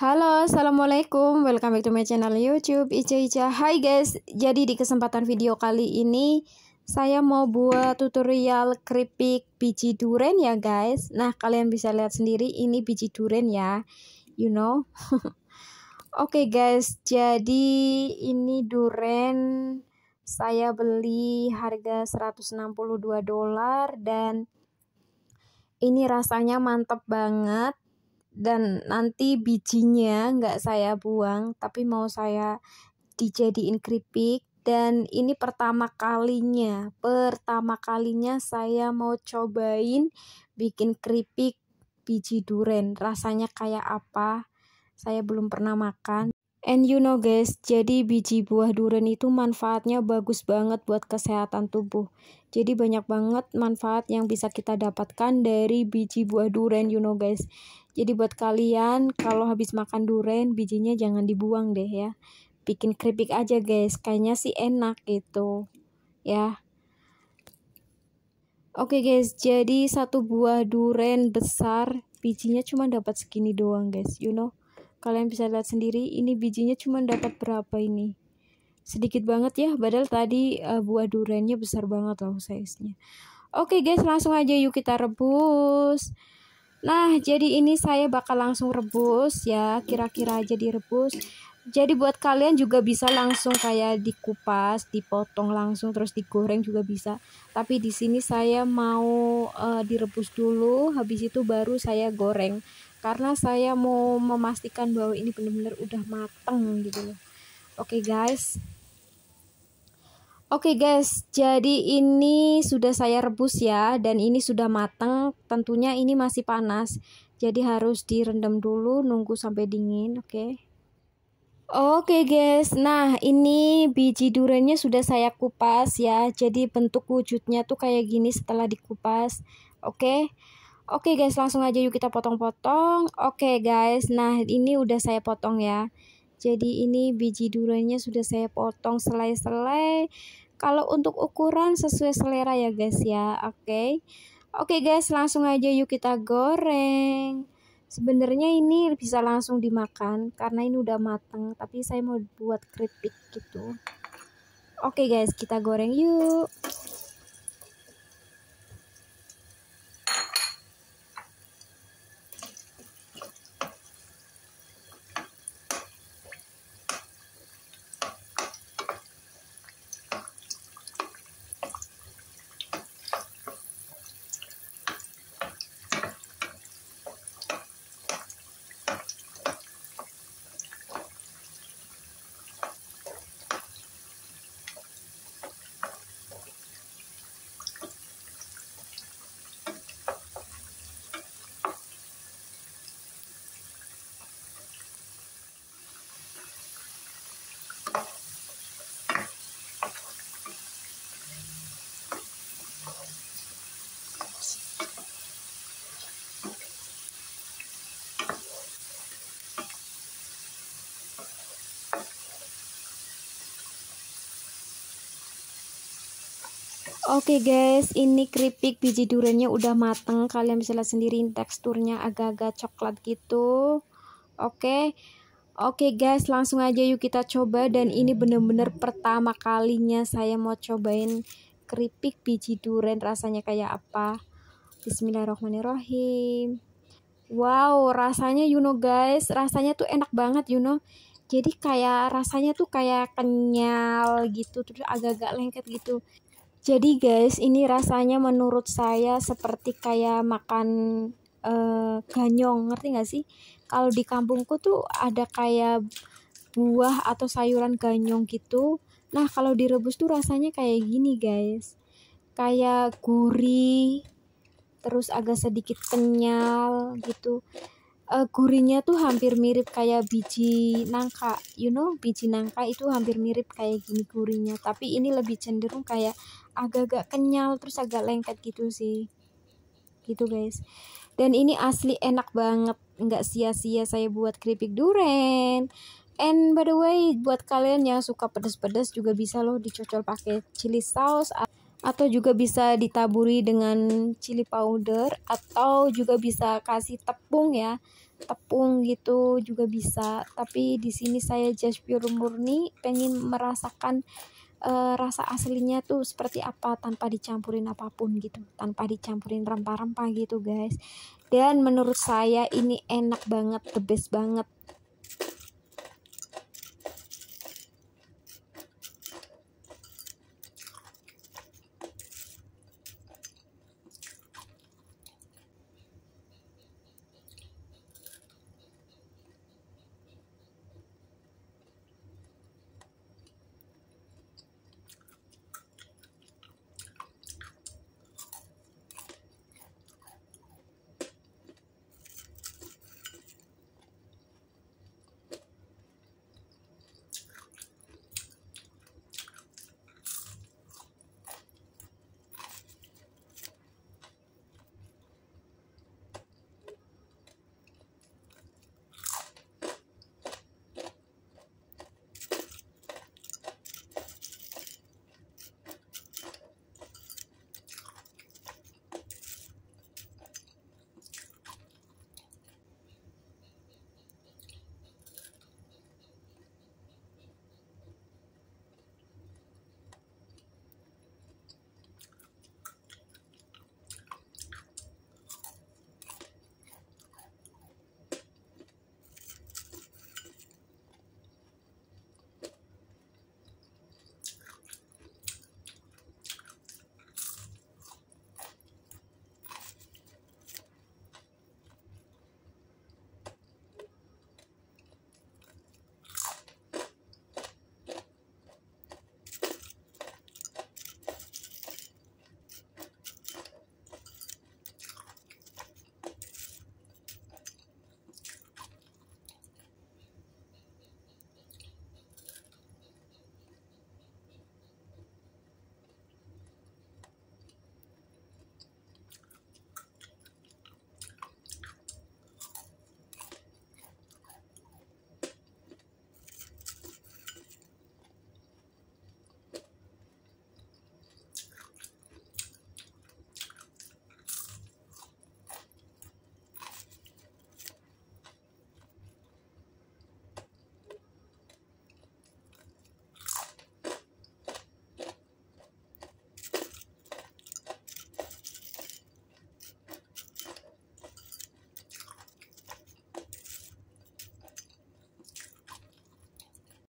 Halo, Assalamualaikum, welcome back to my channel youtube Ica Ica Hai guys, jadi di kesempatan video kali ini Saya mau buat tutorial keripik biji duren ya guys Nah, kalian bisa lihat sendiri ini biji duren ya You know Oke okay guys, jadi ini duren Saya beli harga 162 dolar Dan ini rasanya mantep banget dan nanti bijinya nggak saya buang tapi mau saya dijadiin keripik dan ini pertama kalinya pertama kalinya saya mau cobain bikin keripik biji duren rasanya kayak apa saya belum pernah makan And you know guys, jadi biji buah durian itu manfaatnya bagus banget buat kesehatan tubuh. Jadi banyak banget manfaat yang bisa kita dapatkan dari biji buah durian you know guys. Jadi buat kalian kalau habis makan durian bijinya jangan dibuang deh ya. Bikin keripik aja guys, kayaknya sih enak gitu. Ya. Oke okay guys, jadi satu buah durian besar bijinya cuma dapat segini doang guys. You know, kalian bisa lihat sendiri ini bijinya cuma dapat berapa ini. Sedikit banget ya, padahal tadi uh, buah duriannya besar banget loh size-nya. Oke okay guys, langsung aja yuk kita rebus. Nah, jadi ini saya bakal langsung rebus ya, kira-kira aja direbus. Jadi buat kalian juga bisa langsung kayak dikupas, dipotong langsung terus digoreng juga bisa. Tapi di sini saya mau uh, direbus dulu, habis itu baru saya goreng. Karena saya mau memastikan bahwa ini benar-benar udah mateng gitu loh. Oke okay, guys. Oke okay guys, jadi ini sudah saya rebus ya dan ini sudah matang. Tentunya ini masih panas. Jadi harus direndam dulu nunggu sampai dingin, oke. Okay? Oke okay guys, nah ini biji duriannya sudah saya kupas ya. Jadi bentuk wujudnya tuh kayak gini setelah dikupas. Oke. Okay? Oke okay guys, langsung aja yuk kita potong-potong. Oke okay guys, nah ini udah saya potong ya. Jadi ini biji duriannya sudah saya potong selai-selai. Kalau untuk ukuran sesuai selera ya guys ya. Oke. Okay. Oke okay guys, langsung aja yuk kita goreng. Sebenarnya ini bisa langsung dimakan karena ini udah matang, tapi saya mau buat keripik gitu. Oke okay guys, kita goreng yuk. Oke okay guys, ini keripik biji duriannya udah mateng. Kalian bisa lihat sendiri teksturnya agak-agak coklat gitu. Oke. Okay. Oke okay guys, langsung aja yuk kita coba dan ini bener-bener pertama kalinya saya mau cobain keripik biji durian rasanya kayak apa. Bismillahirrahmanirrahim. Wow, rasanya you know guys, rasanya tuh enak banget you know. Jadi kayak rasanya tuh kayak kenyal gitu, terus agak-agak lengket gitu. Jadi guys, ini rasanya menurut saya seperti kayak makan e, ganyong, ngerti gak sih? Kalau di kampungku tuh ada kayak buah atau sayuran ganyong gitu. Nah, kalau direbus tuh rasanya kayak gini guys. Kayak gurih, terus agak sedikit kenyal gitu. E, gurinya tuh hampir mirip kayak biji nangka. You know, biji nangka itu hampir mirip kayak gini gurinya. Tapi ini lebih cenderung kayak agak-agak kenyal terus agak lengket gitu sih gitu guys dan ini asli enak banget nggak sia-sia saya buat keripik durian and by the way buat kalian yang suka pedas-pedas juga bisa loh dicocol pakai chili sauce atau juga bisa ditaburi dengan chili powder atau juga bisa kasih tepung ya tepung gitu juga bisa tapi di sini saya just pure murni pengen merasakan uh, rasa aslinya tuh seperti apa tanpa dicampurin apapun gitu tanpa dicampurin rempah-rempah gitu guys dan menurut saya ini enak banget the best banget